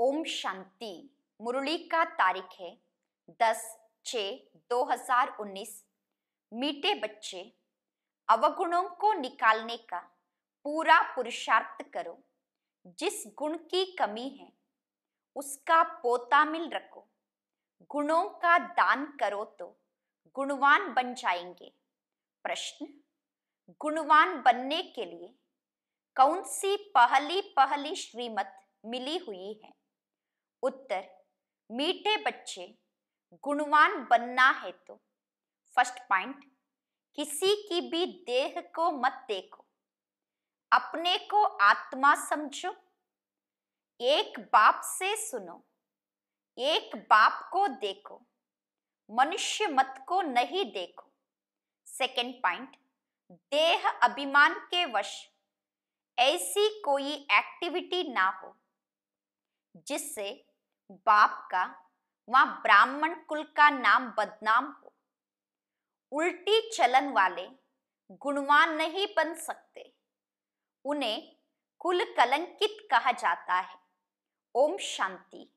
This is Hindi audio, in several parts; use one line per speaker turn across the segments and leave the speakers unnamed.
ओम शांति मुरली का तारीख है दस छ 2019 मीठे बच्चे अवगुणों को निकालने का पूरा पुरुषार्थ करो जिस गुण की कमी है उसका पोता मिल रखो गुणों का दान करो तो गुणवान बन जाएंगे प्रश्न गुणवान बनने के लिए कौन सी पहली पहली श्रीमत मिली हुई है उत्तर मीठे बच्चे गुणवान बनना है तो फर्स्ट पॉइंट किसी की भी देह को मत देखो अपने को आत्मा समझो एक बाप से सुनो एक बाप को देखो मनुष्य मत को नहीं देखो सेकेंड पॉइंट देह अभिमान के वश ऐसी कोई एक्टिविटी ना हो जिससे बाप का वहां ब्राह्मण कुल का नाम बदनाम हो उल्टी चलन वाले गुणवान नहीं बन सकते उन्हें कुल कलंकित कहा जाता है ओम शांति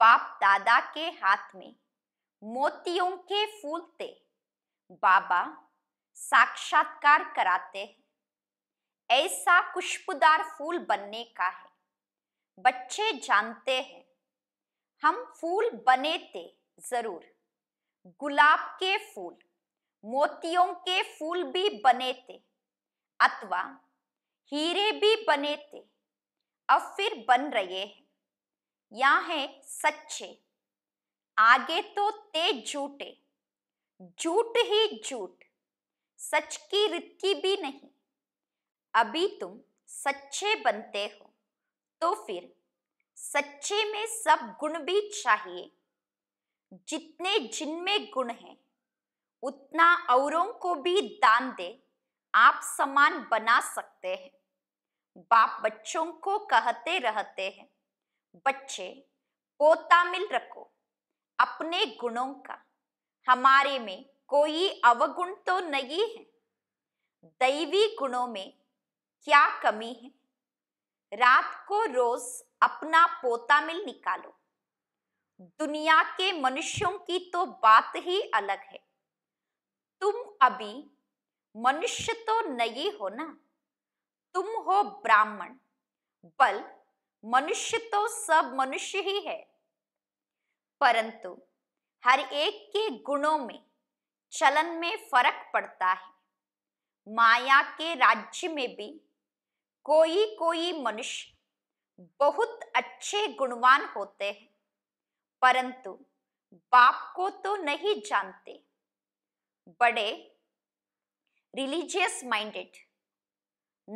बाप दादा के हाथ में मोतियों के फूलते बाबा साक्षात्कार कराते हैं ऐसा खुशबुदार फूल बनने का है बच्चे जानते हैं हम फूल बने थे जरूर गुलाब के फूल मोतियों के फूल भी बने थे अथवा हीरे भी बने थे अब फिर बन रहे हैं या है सच्चे आगे तो ते झूठे झूठ ही झूठ सच की रिक्की भी नहीं अभी तुम सच्चे बनते हो तो फिर सच्चे में सब गुण भी चाहिए जितने जिनमें गुण हैं उतना औरों को भी दान दे आप समान बना सकते हैं बाप बच्चों को कहते रहते हैं बच्चे पोता मिल रखो अपने गुणों का हमारे में कोई अवगुण तो नहीं है दैवी गुणों में क्या कमी है रात को रोज अपना पोता मिल निकालो दुनिया के मनुष्यों की तो बात ही अलग है तुम अभी मनुष्य तो नहीं हो ना तुम हो ब्राह्मण बल मनुष्य तो सब मनुष्य ही है परंतु हर एक के गुणों में चलन में फर्क पड़ता है माया के राज्य में भी कोई कोई मनुष्य बहुत अच्छे गुणवान होते हैं परंतु बाप को तो नहीं जानते बड़े रिलीजियस माइंडेड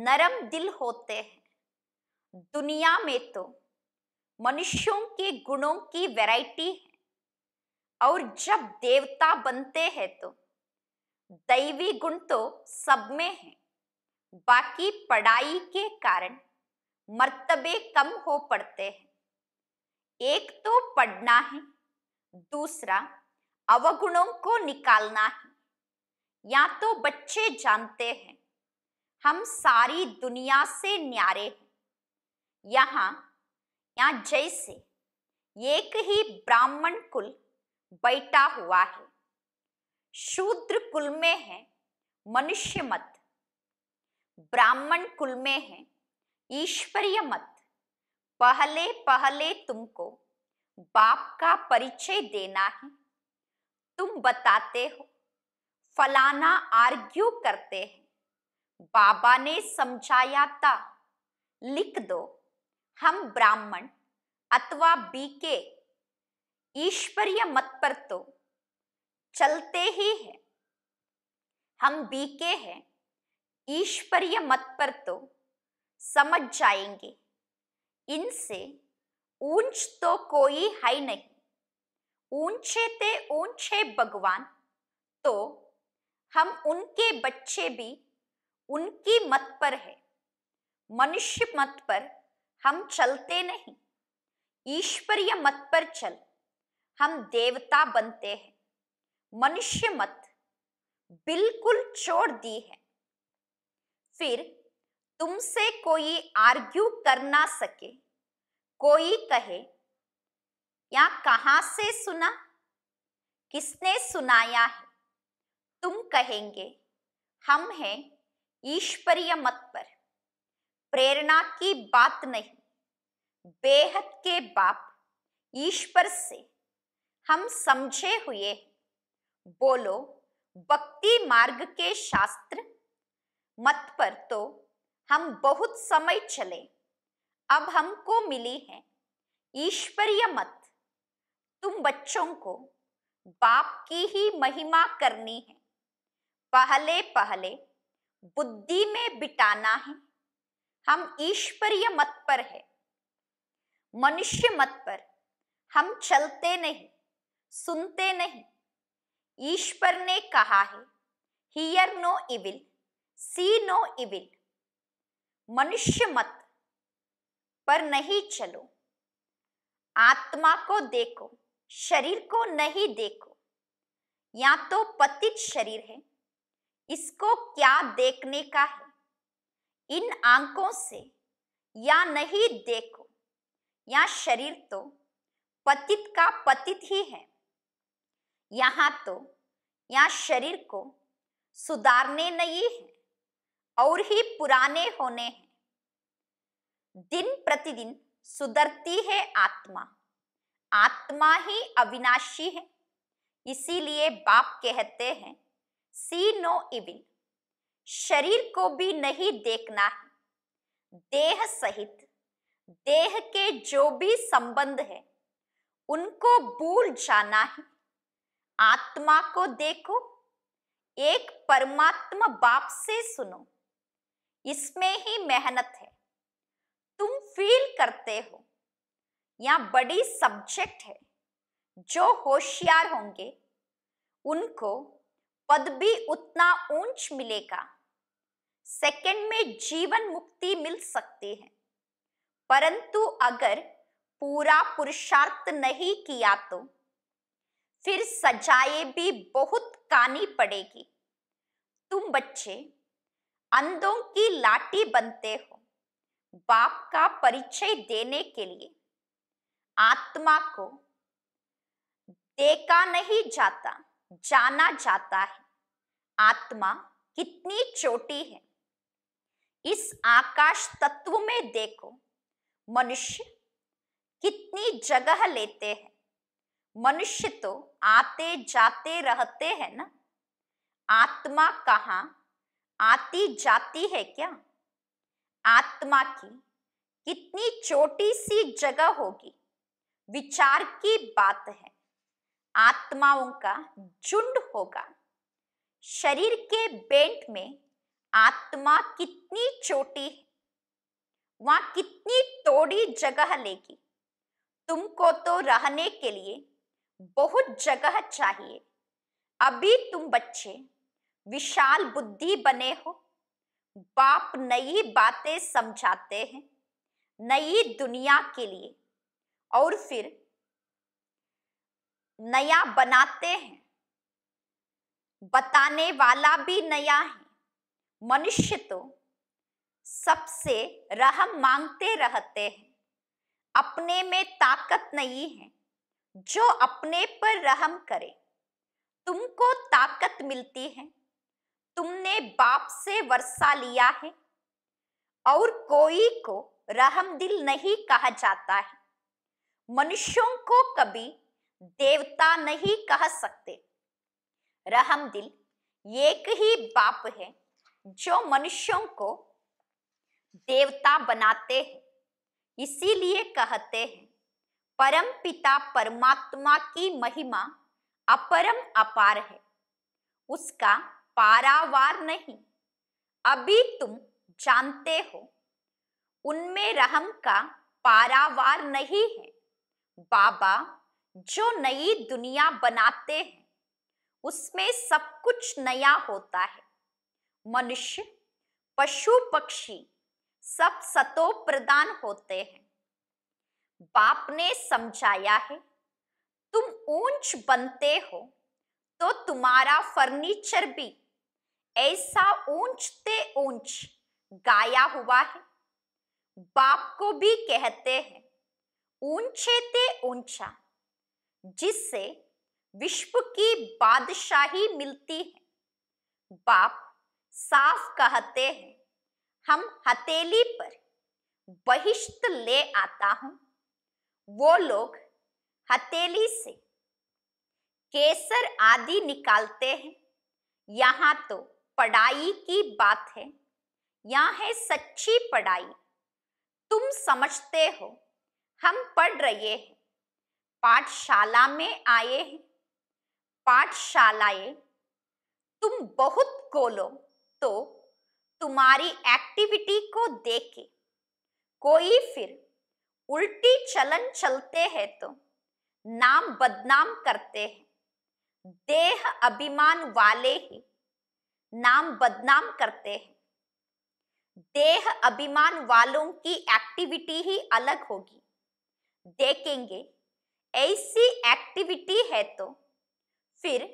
नरम दिल होते हैं दुनिया में तो मनुष्यों के गुणों की वैरायटी है और जब देवता बनते हैं तो दैवी गुण तो सब में है बाकी पढ़ाई के कारण मर्तबे कम हो पड़ते हैं एक तो पढ़ना है दूसरा अवगुणों को निकालना है या तो बच्चे जानते हैं हम सारी दुनिया से न्यारे हैं यहाँ या जैसे एक ही ब्राह्मण कुल बैठा हुआ है शूद्र कुल में है मनुष्य मत ब्राह्मण कुल में है ईश्वरीय मत पहले पहले तुमको बाप का परिचय देना है तुम बताते हो फलाना आर्ग्यू करते हैं बाबा ने समझाया था लिख दो हम ब्राह्मण अथवा बीके ईश्वरीय मत पर तो चलते ही हैं हम बीके हैं ईश्वरीय मत पर तो समझ जाएंगे इनसे ऊंच तो कोई है नहीं ऊंचे ते ऊंचे भगवान तो हम उनके बच्चे भी उनकी मत पर है मनुष्य मत पर हम चलते नहीं ईश्वरीय मत पर चल हम देवता बनते हैं मनुष्य मत बिल्कुल छोड़ दी है फिर तुमसे कोई आर्ग्यू कर ना सके कोई कहे या कहा से सुना किसने सुनाया है तुम कहेंगे हम हैं ईश्वरीय मत पर प्रेरणा की बात नहीं बेहद के बाप ईश्वर से हम समझे हुए बोलो भक्ति मार्ग के शास्त्र मत पर तो हम बहुत समय चले अब हमको मिली है ईश्वरीय मत तुम बच्चों को बाप की ही महिमा करनी है पहले पहले बुद्धि में बिटाना है हम ईश्वरीय मत पर है मनुष्य मत पर हम चलते नहीं सुनते नहीं ईश्वर ने कहा है hear no evil see no evil मनुष्य मत पर नहीं चलो आत्मा को देखो शरीर को नहीं देखो या तो पतित शरीर है इसको क्या देखने का है इन आंखों से या नहीं देखो या शरीर तो पतित का पतित ही है यहाँ तो या शरीर को सुधारने नहीं है और ही पुराने होने हैं दिन प्रतिदिन सुधरती है आत्मा आत्मा ही अविनाशी है इसीलिए बाप कहते हैं सी नो इविल शरीर को भी नहीं देखना है देह सहित देह के जो भी संबंध है उनको भूल जाना है आत्मा को देखो एक परमात्मा बाप से सुनो इसमें ही मेहनत है तुम फील करते हो या बड़ी सब्जेक्ट है जो होशियार होंगे उनको पद भी उतना ऊंच मिलेगा सेकंड में जीवन मुक्ति मिल सकती है परंतु अगर पूरा पुरुषार्थ नहीं किया तो फिर सजाए भी बहुत कानी पड़ेगी तुम बच्चे अंधों की लाठी बनते हो बाप का परिचय देने के लिए आत्मा को देखा नहीं जाता जाना जाता है आत्मा कितनी छोटी है इस आकाश तत्व में देखो मनुष्य कितनी जगह लेते हैं मनुष्य तो आते जाते रहते हैं ना आत्मा कहाँ आती जाती है क्या आत्मा की कितनी छोटी सी जगह होगी विचार की बात है आत्माओं का झुंड होगा शरीर के बेंट में आत्मा कितनी छोटी है वहां कितनी थोड़ी जगह लेगी तुमको तो रहने के लिए बहुत जगह चाहिए अभी तुम बच्चे विशाल बुद्धि बने हो बाप नई बातें समझाते हैं नई दुनिया के लिए और फिर नया बनाते हैं बताने वाला भी नया है मनुष्य तो सबसे रहम मांगते रहते हैं अपने में ताकत नहीं है जो अपने पर रहम करे तुमको ताकत मिलती है तुमने बाप से वर्षा लिया है और कोई को रहम दिल नहीं कहा जाता है मनुष्यों को कभी देवता नहीं कह सकते रहम दिल एक ही बाप है जो मनुष्यों को देवता बनाते हैं इसीलिए कहते हैं परम पिता परमात्मा की महिमा अपरम अपार है उसका पारावार नहीं अभी तुम जानते हो उनमें रहम का पारावार नहीं है बाबा जो नई दुनिया बनाते हैं उसमें सब कुछ नया होता है मनुष्य पशु पक्षी सब सतो प्रदान होते हैं बाप ने समझाया है तुम ऊंच बनते हो तो तुम्हारा फर्नीचर भी ऐसा ऊंच ते ऊंच गाया हुआ है बाप को भी कहते हैं ऊंचे ते ऊंचा जिससे विश्व की बादशाही मिलती है बाप साफ कहते हैं हम हथेली पर बहिष्त ले आता हूं वो लोग हथेली से केसर आदि निकालते हैं यहाँ तो पढ़ाई की बात है यहाँ है सच्ची पढ़ाई तुम समझते हो हम पढ़ रहे हैं पाठशाला में आए हैं पाठशालाएं तुम बहुत गोलो तो तुम्हारी एक्टिविटी को देखे कोई फिर उल्टी चलन चलते हैं तो नाम बदनाम करते हैं देह अभिमान वाले ही नाम बदनाम करते हैं देह अभिमान वालों की एक्टिविटी ही अलग होगी देखेंगे ऐसी एक्टिविटी है तो फिर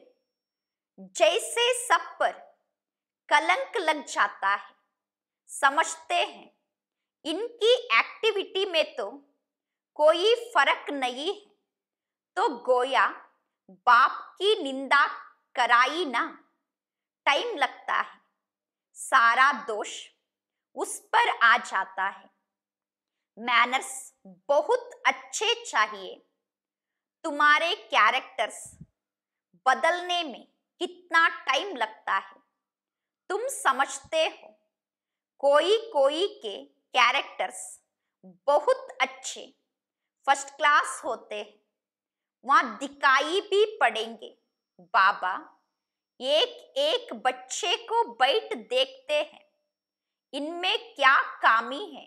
जैसे सब पर कलंक लग जाता है समझते हैं इनकी एक्टिविटी में तो कोई फर्क नहीं है तो गोया बाप की निंदा कराई ना टाइम लगता है सारा दोष उस पर आ जाता है मैनर्स बहुत अच्छे चाहिए तुम्हारे कैरेक्टर्स बदलने में कितना टाइम लगता है तुम समझते हो कोई कोई के कैरेक्टर्स बहुत अच्छे फर्स्ट क्लास होते हैं वहां दिखाई भी पड़ेंगे बाबा एक एक बच्चे को बैठ देखते हैं इनमें क्या कामी है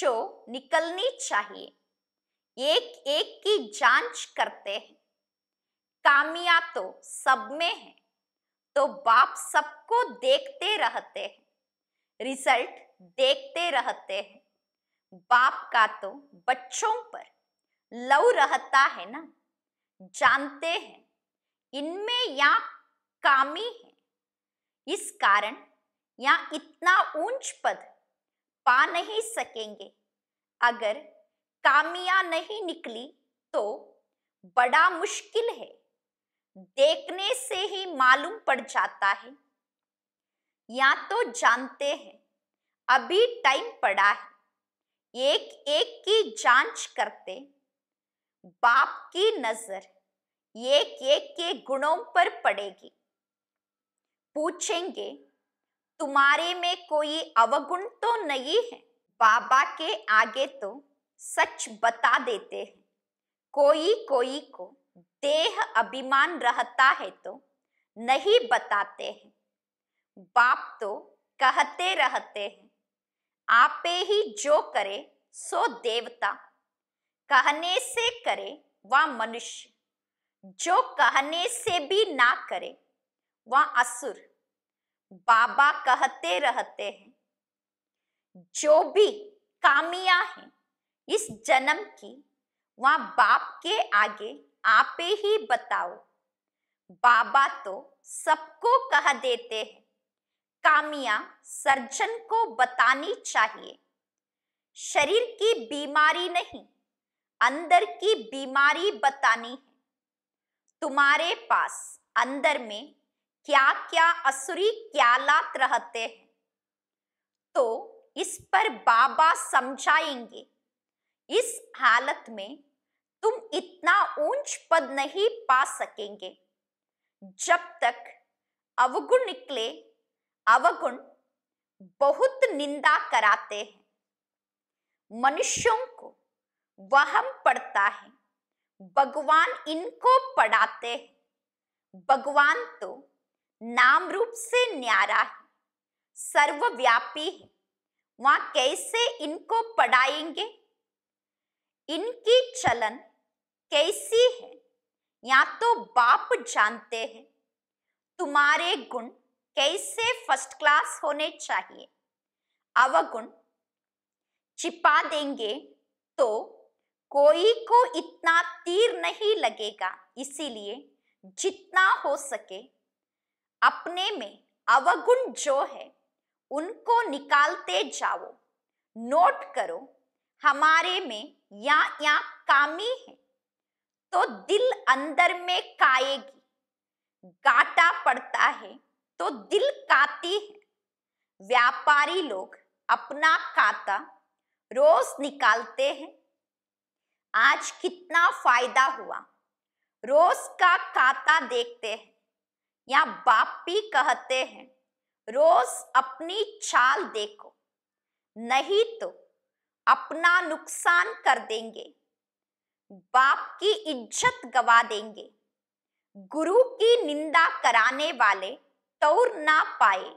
जो निकलनी चाहिए एक एक की जांच करते हैं कामिया तो सब में है तो बाप सबको देखते रहते हैं रिजल्ट देखते रहते हैं बाप का तो बच्चों पर लव रहता है ना जानते हैं इनमें या कामी है इस कारण या इतना ऊंच पद पा नहीं सकेंगे अगर कामिया नहीं निकली तो बड़ा मुश्किल है देखने से ही मालूम पड़ जाता है या तो जानते हैं अभी टाइम पड़ा है एक एक की जांच करते बाप की नजर एक एक के गुणों पर पड़ेगी पूछेंगे तुम्हारे में कोई अवगुण तो नहीं है बाबा के आगे तो सच बता देते हैं कोई कोई को देह अभिमान रहता है तो नहीं बताते हैं बाप तो कहते रहते हैं आपे ही जो करे सो देवता कहने से करे वा मनुष्य जो कहने से भी ना करे वह असुर बाबा कहते रहते हैं जो भी कामिया है इस जन्म की वह बाप के आगे आपे ही बताओ बाबा तो सबको कह देते हैं कामिया सर्जन को बतानी चाहिए शरीर की बीमारी नहीं अंदर की बीमारी बतानी है तुम्हारे पास अंदर में क्या क्या असुरी लात रहते हैं तो इस पर बाबा समझाएंगे इस हालत में तुम इतना ऊंच पद नहीं पा सकेंगे जब तक अवगुण निकले अवगुण बहुत निंदा कराते हैं मनुष्यों को वहम पड़ता है भगवान इनको पढ़ाते हैं भगवान तो नाम रूप से न्यारा है सर्वव्यापी है वहां कैसे इनको पढ़ाएंगे इनकी चलन कैसी है या तो बाप जानते हैं तुम्हारे गुण कैसे फर्स्ट क्लास होने चाहिए अवगुण छिपा देंगे तो कोई को इतना तीर नहीं लगेगा इसीलिए जितना हो सके अपने में अवगुण जो है उनको निकालते जाओ नोट करो हमारे में या या कामी है तो दिल अंदर में काएगी गाटा पड़ता है तो दिल काती है व्यापारी लोग अपना काता रोज निकालते हैं आज कितना फायदा हुआ रोज का खाता देखते हैं या बाप भी कहते हैं रोज अपनी चाल देखो नहीं तो अपना नुकसान कर देंगे बाप की इज्जत गवा देंगे गुरु की निंदा कराने वाले तौर ना पाए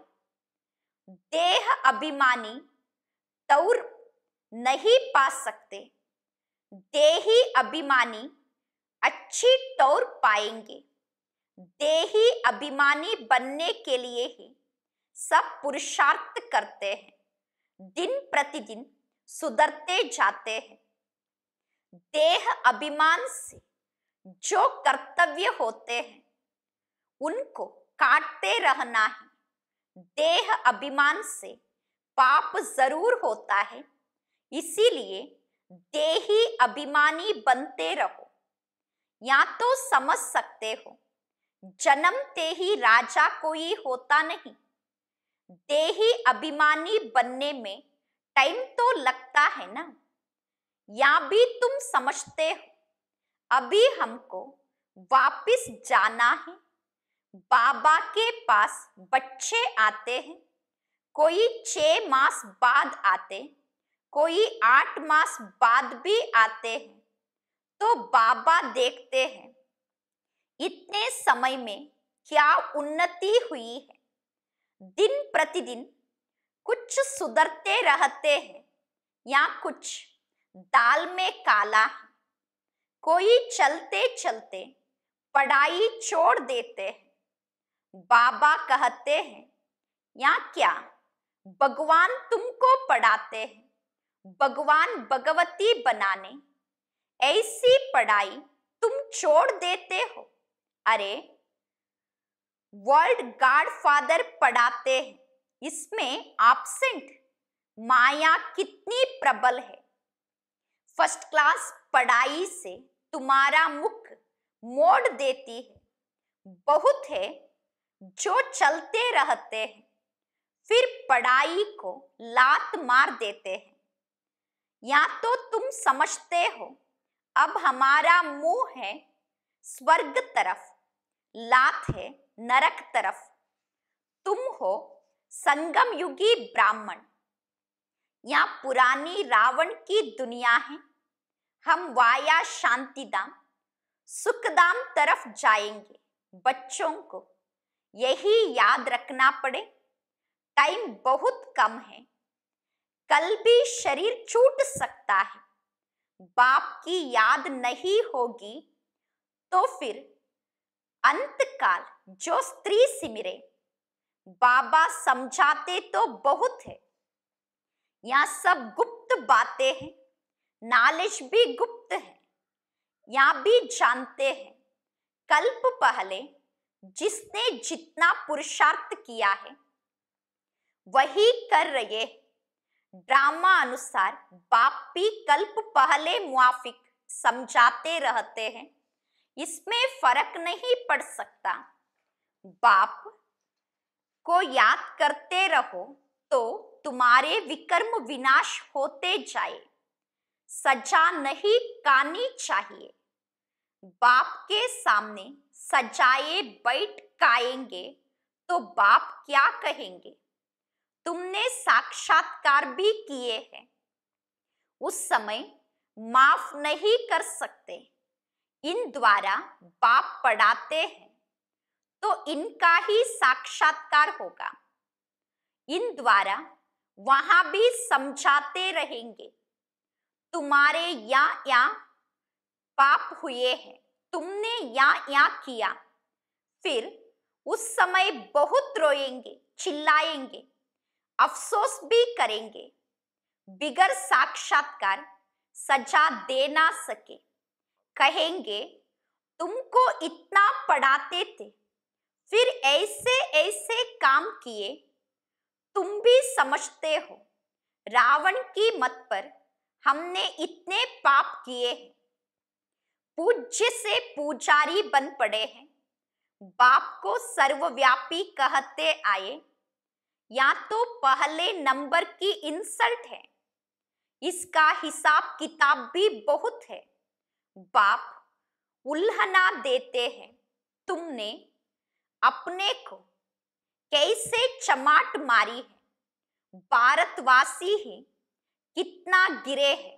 देह अभिमानी तौर नहीं पा सकते देही अभिमानी अच्छी टोर पाएंगे देही अभिमानी बनने के लिए ही सब पुरुषार्थ करते हैं दिन प्रतिदिन सुधरते जाते हैं देह अभिमान से जो कर्तव्य होते हैं उनको काटते रहना है देह अभिमान से पाप जरूर होता है इसीलिए देही अभिमानी बनते रहो या तो समझ सकते हो जन्म ते ही राजा कोई होता नहीं देही अभिमानी बनने में टाइम तो लगता है ना या भी तुम समझते हो अभी हमको वापिस जाना है बाबा के पास बच्चे आते हैं कोई छह मास बाद आते हैं कोई आठ मास बाद भी आते हैं तो बाबा देखते हैं इतने समय में क्या उन्नति हुई है दिन प्रतिदिन कुछ सुधरते रहते हैं या कुछ दाल में काला है कोई चलते चलते पढ़ाई छोड़ देते हैं बाबा कहते हैं या क्या भगवान तुमको पढ़ाते हैं भगवान भगवती बनाने ऐसी पढ़ाई तुम छोड़ देते हो अरे वर्ल्ड गॉड फादर पढ़ाते हैं इसमें एबसेंट माया कितनी प्रबल है फर्स्ट क्लास पढ़ाई से तुम्हारा मुख मोड़ देती है बहुत है जो चलते रहते हैं फिर पढ़ाई को लात मार देते हैं या तो तुम समझते हो अब हमारा मुंह है स्वर्ग तरफ लात है नरक तरफ तुम हो संगम युगी ब्राह्मण या पुरानी रावण की दुनिया है हम वाया शांतिदाम सुखदाम तरफ जाएंगे बच्चों को यही याद रखना पड़े टाइम बहुत कम है कल भी शरीर छूट सकता है बाप की याद नहीं होगी तो फिर अंतकाल जो स्त्री सिमरे बाबा समझाते तो बहुत है यहाँ सब गुप्त बातें हैं नॉलेज भी गुप्त है या भी जानते हैं कल्प पहले जिसने जितना पुरुषार्थ किया है वही कर रहे हैं ड्रामा अनुसार बापी कल्प पहले मुआफिक समझाते रहते हैं इसमें फर्क नहीं पड़ सकता बाप को याद करते रहो तो तुम्हारे विकर्म विनाश होते जाए सजा नहीं कानी चाहिए बाप के सामने सजाए बैठ काएंगे तो बाप क्या कहेंगे तुमने साक्षात्कार भी किए हैं उस समय माफ नहीं कर सकते इन द्वारा बाप पढ़ाते हैं तो इनका ही साक्षात्कार होगा इन द्वारा वहां भी समझाते रहेंगे तुम्हारे या या पाप हुए हैं तुमने या या किया फिर उस समय बहुत रोएंगे चिल्लाएंगे अफसोस भी करेंगे बिगर साक्षात्कार सजा दे ना सके कहेंगे तुमको इतना पढ़ाते थे फिर ऐसे ऐसे काम किए तुम भी समझते हो रावण की मत पर हमने इतने पाप किए हैं पूज्य से पुजारी बन पड़े हैं बाप को सर्वव्यापी कहते आए या तो पहले नंबर की इंसल्ट है इसका हिसाब किताब भी बहुत है बाप उल्हना देते हैं तुमने अपने को कैसे चमाट मारी है भारतवासी ही कितना गिरे है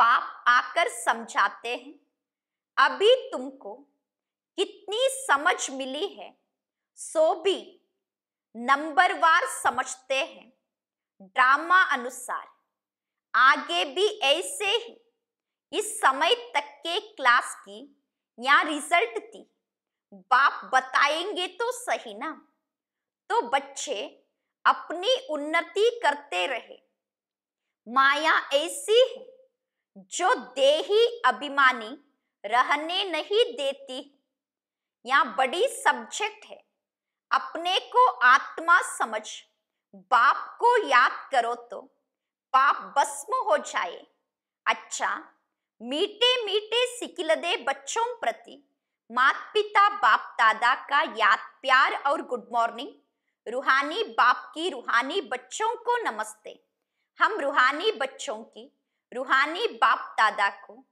बाप आकर समझाते हैं अभी तुमको कितनी समझ मिली है सो भी नंबरवार समझते हैं ड्रामा अनुसार आगे भी ऐसे ही इस समय तक के क्लास की यहाँ रिजल्ट थी बाप बताएंगे तो सही ना तो बच्चे अपनी उन्नति करते रहे माया ऐसी है जो देही अभिमानी रहने नहीं देती यहाँ बड़ी सब्जेक्ट है अपने को आत्मा समझ बाप को याद करो तो पाप भस्म हो जाए अच्छा मीठे मीठे दे बच्चों प्रति मात पिता बाप दादा का याद प्यार और गुड मॉर्निंग रूहानी बाप की रूहानी बच्चों को नमस्ते हम रूहानी बच्चों की रूहानी बाप दादा को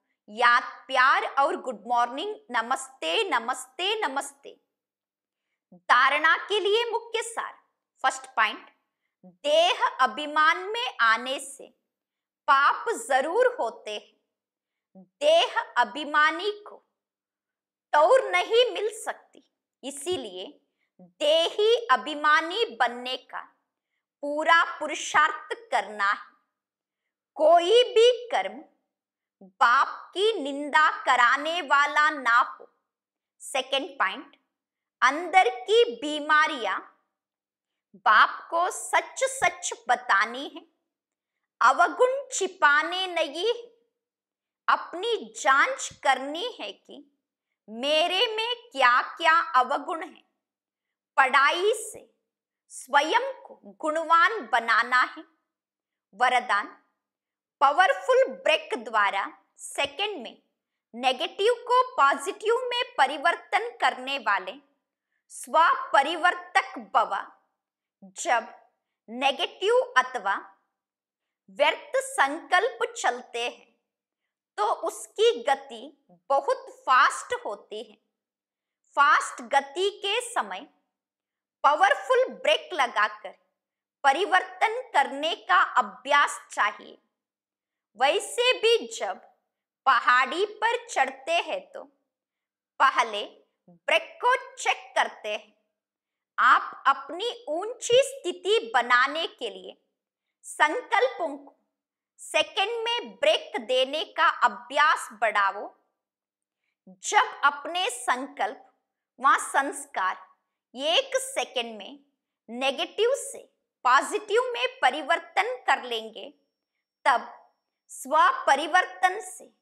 याद प्यार और गुड मॉर्निंग नमस्ते नमस्ते नमस्ते धारणा के लिए मुख्य सार फर्स्ट पॉइंट देह अभिमान में आने से पाप जरूर होते हैं देह अभिमानी को तौर नहीं मिल सकती इसीलिए देही अभिमानी बनने का पूरा पुरुषार्थ करना है कोई भी कर्म बाप की निंदा कराने वाला ना हो सेकेंड पॉइंट अंदर की बीमारियां बाप को सच सच बतानी है अवगुण छिपाने नहीं है अपनी जांच करनी है कि मेरे में क्या क्या अवगुण है पढ़ाई से स्वयं को गुणवान बनाना है वरदान पावरफुल ब्रेक द्वारा सेकंड में नेगेटिव को पॉजिटिव में परिवर्तन करने वाले स्वपरिवर्तक भव जब नेगेटिव अथवा व्यर्थ संकल्प चलते हैं तो उसकी गति बहुत फास्ट होती है फास्ट गति के समय पावरफुल ब्रेक लगाकर परिवर्तन करने का अभ्यास चाहिए वैसे भी जब पहाड़ी पर चढ़ते हैं तो पहले ब्रेक को चेक करते हैं आप अपनी ऊंची स्थिति बनाने के लिए संकल्पों को सेकेंड में ब्रेक देने का अभ्यास बढ़ाओ जब अपने संकल्प व संस्कार एक सेकेंड में नेगेटिव से पॉजिटिव में परिवर्तन कर लेंगे तब स्व परिवर्तन से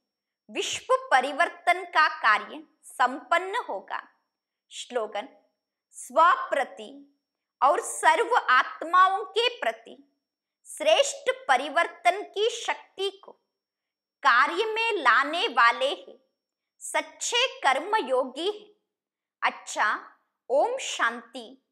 विश्व परिवर्तन का कार्य संपन्न होगा स्लोगन स्व प्रति और सर्व आत्माओं के प्रति श्रेष्ठ परिवर्तन की शक्ति को कार्य में लाने वाले हैं सच्चे कर्म योगी हैं अच्छा ओम शांति